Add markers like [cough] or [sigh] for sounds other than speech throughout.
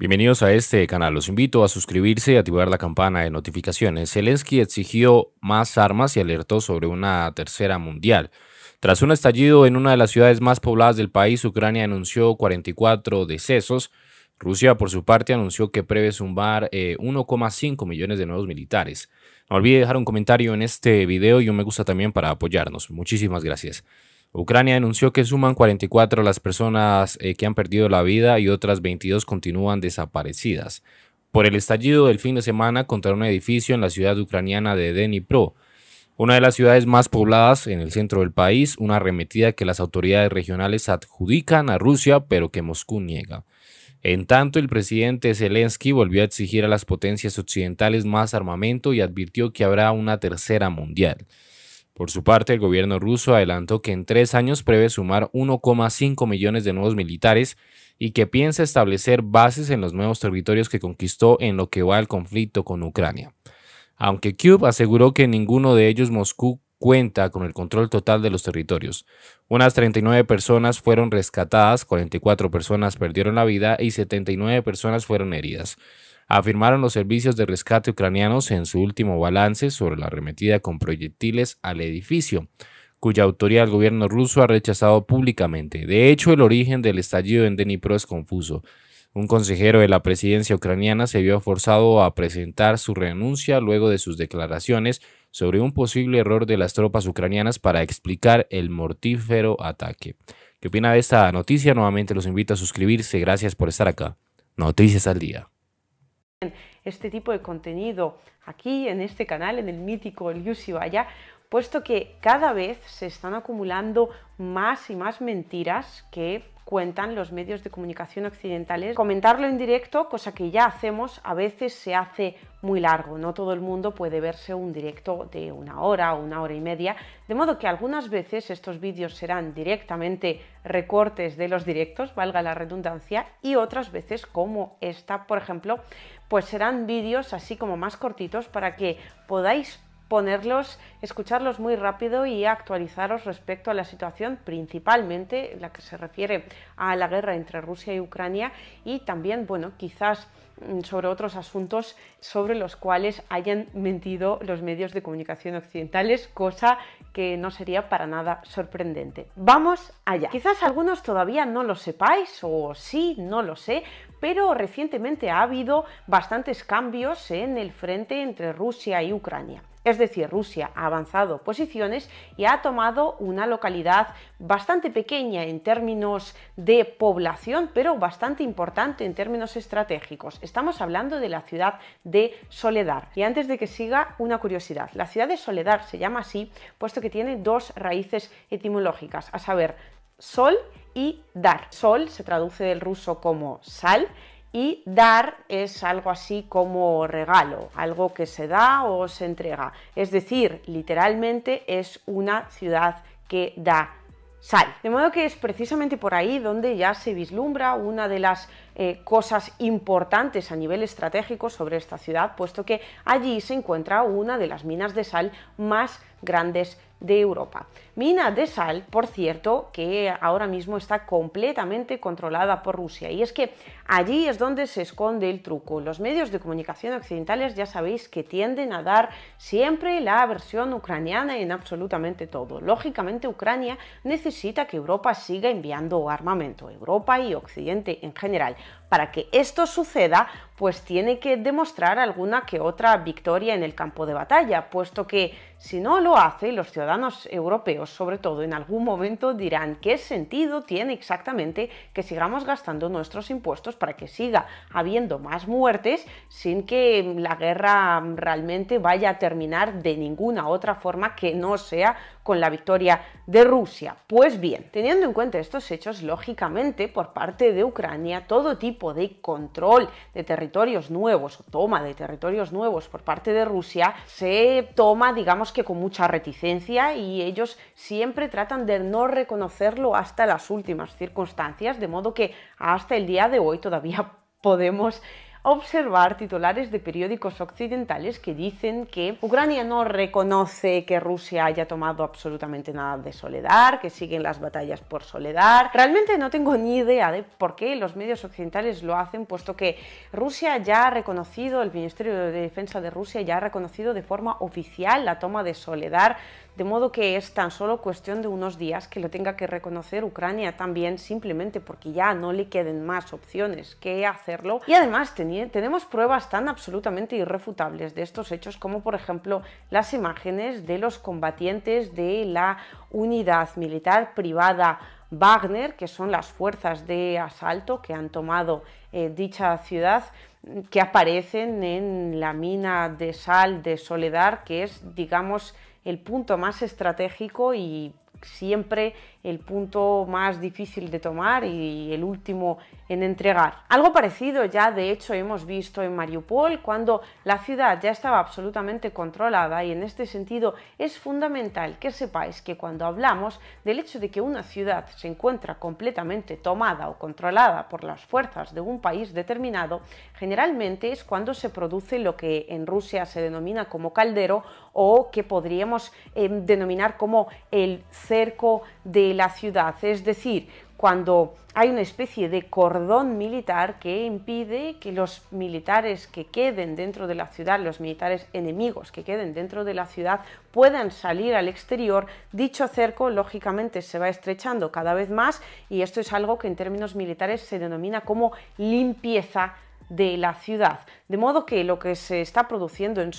Bienvenidos a este canal. Los invito a suscribirse y activar la campana de notificaciones. Zelensky exigió más armas y alertó sobre una tercera mundial. Tras un estallido en una de las ciudades más pobladas del país, Ucrania anunció 44 decesos. Rusia, por su parte, anunció que prevé zumbar 1,5 eh, millones de nuevos militares. No olvide dejar un comentario en este video y un me gusta también para apoyarnos. Muchísimas gracias. Ucrania anunció que suman 44 las personas eh, que han perdido la vida y otras 22 continúan desaparecidas por el estallido del fin de semana contra un edificio en la ciudad ucraniana de Dnipro, una de las ciudades más pobladas en el centro del país, una arremetida que las autoridades regionales adjudican a Rusia, pero que Moscú niega. En tanto, el presidente Zelensky volvió a exigir a las potencias occidentales más armamento y advirtió que habrá una tercera mundial. Por su parte, el gobierno ruso adelantó que en tres años prevé sumar 1,5 millones de nuevos militares y que piensa establecer bases en los nuevos territorios que conquistó en lo que va al conflicto con Ucrania. Aunque Kiev aseguró que en ninguno de ellos Moscú cuenta con el control total de los territorios. Unas 39 personas fueron rescatadas, 44 personas perdieron la vida y 79 personas fueron heridas afirmaron los servicios de rescate ucranianos en su último balance sobre la arremetida con proyectiles al edificio, cuya autoría el gobierno ruso ha rechazado públicamente. De hecho, el origen del estallido en Dnipro es confuso. Un consejero de la presidencia ucraniana se vio forzado a presentar su renuncia luego de sus declaraciones sobre un posible error de las tropas ucranianas para explicar el mortífero ataque. ¿Qué opina de esta noticia? Nuevamente los invito a suscribirse. Gracias por estar acá. Noticias al día este tipo de contenido aquí en este canal, en el mítico El Vaya, puesto que cada vez se están acumulando más y más mentiras que cuentan los medios de comunicación occidentales. Comentarlo en directo, cosa que ya hacemos, a veces se hace muy largo, no todo el mundo puede verse un directo de una hora o una hora y media, de modo que algunas veces estos vídeos serán directamente recortes de los directos, valga la redundancia, y otras veces como esta, por ejemplo, pues serán vídeos así como más cortitos para que podáis ponerlos, escucharlos muy rápido y actualizaros respecto a la situación, principalmente la que se refiere a la guerra entre Rusia y Ucrania y también, bueno, quizás mm, sobre otros asuntos sobre los cuales hayan mentido los medios de comunicación occidentales, cosa que no sería para nada sorprendente. Vamos allá. Quizás algunos todavía no lo sepáis o sí, no lo sé, pero recientemente ha habido bastantes cambios en el frente entre Rusia y Ucrania. Es decir, Rusia ha avanzado posiciones y ha tomado una localidad bastante pequeña en términos de población, pero bastante importante en términos estratégicos. Estamos hablando de la ciudad de Soledar. Y antes de que siga, una curiosidad. La ciudad de Soledar se llama así, puesto que tiene dos raíces etimológicas, a saber, sol y dar. Sol se traduce del ruso como sal y dar es algo así como regalo, algo que se da o se entrega. Es decir, literalmente es una ciudad que da sal. De modo que es precisamente por ahí donde ya se vislumbra una de las eh, cosas importantes a nivel estratégico sobre esta ciudad, puesto que allí se encuentra una de las minas de sal más grandes de Europa. Mina de sal, por cierto, que ahora mismo está completamente controlada por Rusia. Y es que allí es donde se esconde el truco. Los medios de comunicación occidentales ya sabéis que tienden a dar siempre la versión ucraniana en absolutamente todo. Lógicamente, Ucrania necesita que Europa siga enviando armamento, Europa y Occidente en general. Para que esto suceda, pues tiene que demostrar alguna que otra victoria en el campo de batalla, puesto que si no lo hace, los ciudadanos europeos, sobre todo, en algún momento dirán qué sentido tiene exactamente que sigamos gastando nuestros impuestos para que siga habiendo más muertes sin que la guerra realmente vaya a terminar de ninguna otra forma que no sea con la victoria de Rusia. Pues bien, teniendo en cuenta estos hechos, lógicamente por parte de Ucrania, todo tipo de control de territorios nuevos o toma de territorios nuevos por parte de Rusia se toma, digamos que con mucha reticencia y ellos siempre tratan de no reconocerlo hasta las últimas circunstancias, de modo que hasta el día de hoy todavía [laughs] podemos observar titulares de periódicos occidentales que dicen que Ucrania no reconoce que Rusia haya tomado absolutamente nada de Soledad, que siguen las batallas por Soledad. Realmente no tengo ni idea de por qué los medios occidentales lo hacen, puesto que Rusia ya ha reconocido, el Ministerio de Defensa de Rusia ya ha reconocido de forma oficial la toma de Soledad, de modo que es tan solo cuestión de unos días que lo tenga que reconocer Ucrania también, simplemente porque ya no le queden más opciones que hacerlo. Y además, tenemos pruebas tan absolutamente irrefutables de estos hechos como por ejemplo las imágenes de los combatientes de la unidad militar privada Wagner, que son las fuerzas de asalto que han tomado eh, dicha ciudad, que aparecen en la mina de sal de Soledad, que es, digamos, el punto más estratégico y siempre el punto más difícil de tomar y el último en entregar. Algo parecido ya de hecho hemos visto en Mariupol cuando la ciudad ya estaba absolutamente controlada y en este sentido es fundamental que sepáis que cuando hablamos del hecho de que una ciudad se encuentra completamente tomada o controlada por las fuerzas de un país determinado, generalmente es cuando se produce lo que en Rusia se denomina como caldero o que podríamos em, denominar como el cerco de la ciudad, es decir, cuando hay una especie de cordón militar que impide que los militares que queden dentro de la ciudad, los militares enemigos que queden dentro de la ciudad, puedan salir al exterior, dicho cerco lógicamente se va estrechando cada vez más y esto es algo que en términos militares se denomina como limpieza de la ciudad. De modo que lo que se está produciendo en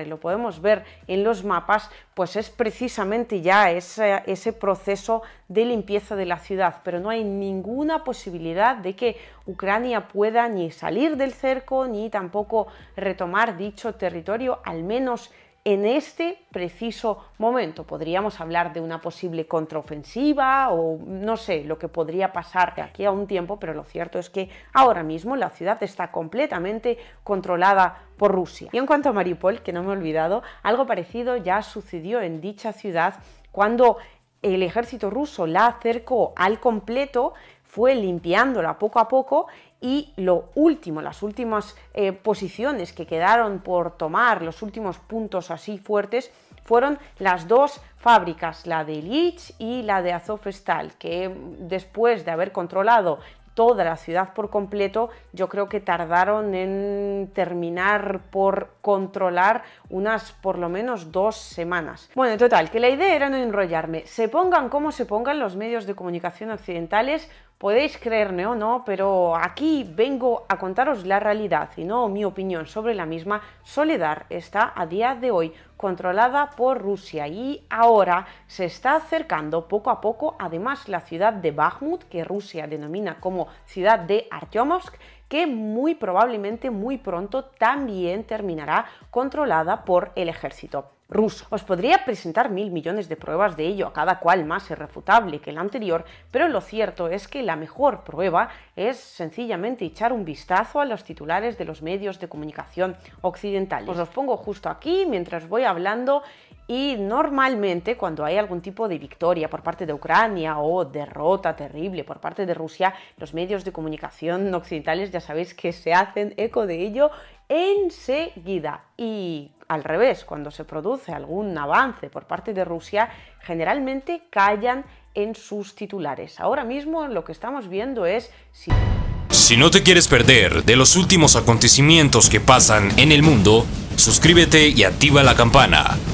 y lo podemos ver en los mapas, pues es precisamente ya ese, ese proceso de limpieza de la ciudad, pero no hay ninguna posibilidad de que Ucrania pueda ni salir del cerco ni tampoco retomar dicho territorio, al menos en este preciso momento. Podríamos hablar de una posible contraofensiva o no sé lo que podría pasar de aquí a un tiempo, pero lo cierto es que ahora mismo la ciudad está completamente controlada por Rusia. Y en cuanto a Mariupol, que no me he olvidado, algo parecido ya sucedió en dicha ciudad cuando el ejército ruso la acercó al completo, fue limpiándola poco a poco y lo último, las últimas eh, posiciones que quedaron por tomar, los últimos puntos así fuertes, fueron las dos fábricas, la de Lich y la de Azovstal, que mm, después de haber controlado toda la ciudad por completo, yo creo que tardaron en terminar por controlar unas por lo menos dos semanas. Bueno, en total, que la idea era no enrollarme. Se pongan como se pongan los medios de comunicación occidentales, Podéis creerme o no, pero aquí vengo a contaros la realidad y no mi opinión sobre la misma. Soledar está a día de hoy controlada por Rusia y ahora se está acercando poco a poco además la ciudad de Bakhmut, que Rusia denomina como ciudad de Artyomovsk, que muy probablemente muy pronto también terminará controlada por el ejército ruso. Os podría presentar mil millones de pruebas de ello, cada cual más irrefutable que la anterior, pero lo cierto es que la mejor prueba es sencillamente echar un vistazo a los titulares de los medios de comunicación occidentales. Os los pongo justo aquí mientras voy hablando y normalmente cuando hay algún tipo de victoria por parte de Ucrania o derrota terrible por parte de Rusia, los medios de comunicación [laughs] occidentales ya sabéis que se hacen eco de ello enseguida. Y al revés, cuando se produce algún avance por parte de Rusia, generalmente callan en sus titulares. Ahora mismo lo que estamos viendo es si... Si no te quieres perder de los últimos acontecimientos que pasan en el mundo, suscríbete y activa la campana.